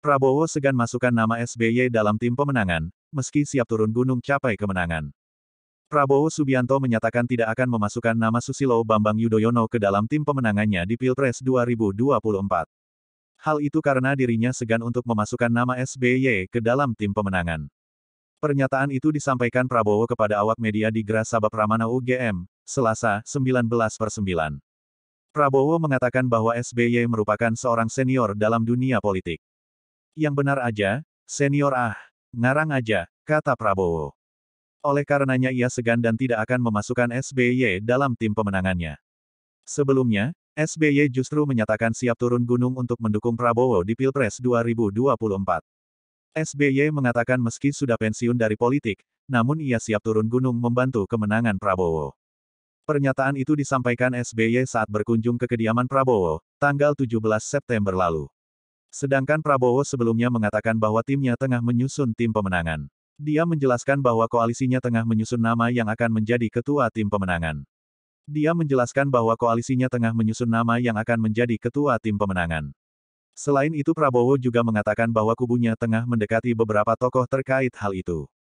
Prabowo segan masukkan nama SBY dalam tim pemenangan, meski siap turun gunung capai kemenangan. Prabowo Subianto menyatakan tidak akan memasukkan nama Susilo Bambang Yudhoyono ke dalam tim pemenangannya di Pilpres 2024. Hal itu karena dirinya segan untuk memasukkan nama SBY ke dalam tim pemenangan. Pernyataan itu disampaikan Prabowo kepada awak media di Gras Sabah Pramana UGM, Selasa, 19 per 9. Prabowo mengatakan bahwa SBY merupakan seorang senior dalam dunia politik. Yang benar aja, senior ah, ngarang aja, kata Prabowo. Oleh karenanya ia segan dan tidak akan memasukkan SBY dalam tim pemenangannya. Sebelumnya, SBY justru menyatakan siap turun gunung untuk mendukung Prabowo di Pilpres 2024. SBY mengatakan meski sudah pensiun dari politik, namun ia siap turun gunung membantu kemenangan Prabowo. Pernyataan itu disampaikan SBY saat berkunjung ke kediaman Prabowo, tanggal 17 September lalu. Sedangkan Prabowo sebelumnya mengatakan bahwa timnya tengah menyusun tim pemenangan. Dia menjelaskan bahwa koalisinya tengah menyusun nama yang akan menjadi ketua tim pemenangan. Dia menjelaskan bahwa koalisinya tengah menyusun nama yang akan menjadi ketua tim pemenangan. Selain itu Prabowo juga mengatakan bahwa kubunya tengah mendekati beberapa tokoh terkait hal itu.